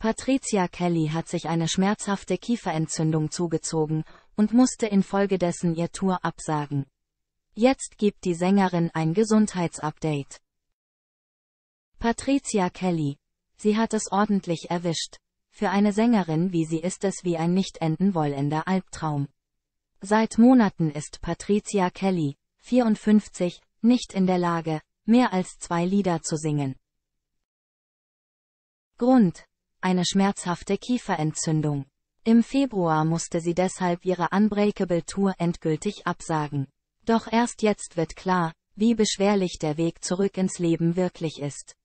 Patricia Kelly hat sich eine schmerzhafte Kieferentzündung zugezogen und musste infolgedessen ihr Tour absagen. Jetzt gibt die Sängerin ein Gesundheitsupdate. Patricia Kelly. Sie hat es ordentlich erwischt. Für eine Sängerin wie sie ist es wie ein nicht enden wollender Albtraum. Seit Monaten ist Patricia Kelly, 54, nicht in der Lage, mehr als zwei Lieder zu singen. Grund, eine schmerzhafte Kieferentzündung. Im Februar musste sie deshalb ihre Unbreakable Tour endgültig absagen. Doch erst jetzt wird klar, wie beschwerlich der Weg zurück ins Leben wirklich ist.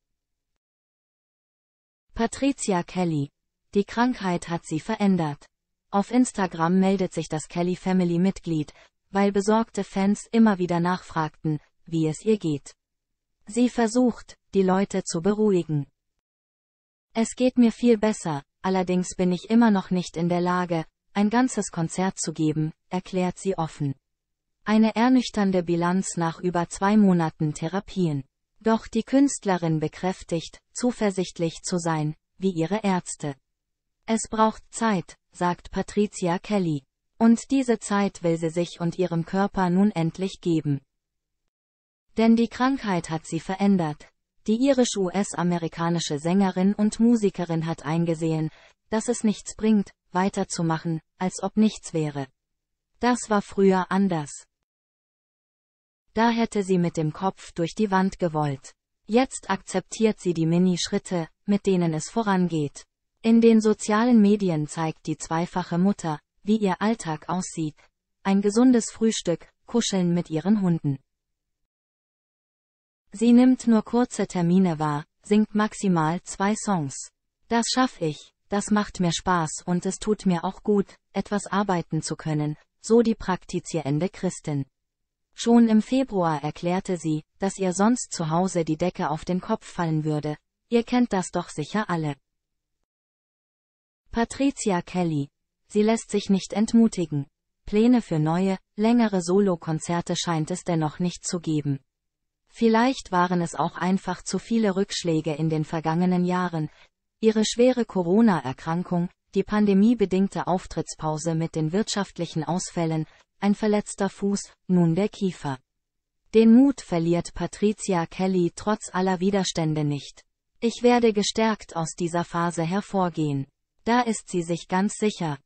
Patricia Kelly. Die Krankheit hat sie verändert. Auf Instagram meldet sich das Kelly Family Mitglied, weil besorgte Fans immer wieder nachfragten, wie es ihr geht. Sie versucht, die Leute zu beruhigen. Es geht mir viel besser, allerdings bin ich immer noch nicht in der Lage, ein ganzes Konzert zu geben, erklärt sie offen. Eine ernüchternde Bilanz nach über zwei Monaten Therapien. Doch die Künstlerin bekräftigt, zuversichtlich zu sein, wie ihre Ärzte. Es braucht Zeit, sagt Patricia Kelly. Und diese Zeit will sie sich und ihrem Körper nun endlich geben. Denn die Krankheit hat sie verändert, die irisch-US-amerikanische Sängerin und Musikerin hat eingesehen, dass es nichts bringt, weiterzumachen, als ob nichts wäre. Das war früher anders. Da hätte sie mit dem Kopf durch die Wand gewollt. Jetzt akzeptiert sie die Mini-Schritte, mit denen es vorangeht. In den sozialen Medien zeigt die zweifache Mutter, wie ihr Alltag aussieht. Ein gesundes Frühstück, Kuscheln mit ihren Hunden. Sie nimmt nur kurze Termine wahr, singt maximal zwei Songs. Das schaffe ich, das macht mir Spaß und es tut mir auch gut, etwas arbeiten zu können, so die praktizierende Christin. Schon im Februar erklärte sie, dass ihr sonst zu Hause die Decke auf den Kopf fallen würde, ihr kennt das doch sicher alle. Patricia Kelly. Sie lässt sich nicht entmutigen. Pläne für neue, längere Solokonzerte scheint es dennoch nicht zu geben. Vielleicht waren es auch einfach zu viele Rückschläge in den vergangenen Jahren, ihre schwere Corona-Erkrankung, die pandemiebedingte Auftrittspause mit den wirtschaftlichen Ausfällen, ein verletzter Fuß, nun der Kiefer. Den Mut verliert Patricia Kelly trotz aller Widerstände nicht. Ich werde gestärkt aus dieser Phase hervorgehen. Da ist sie sich ganz sicher.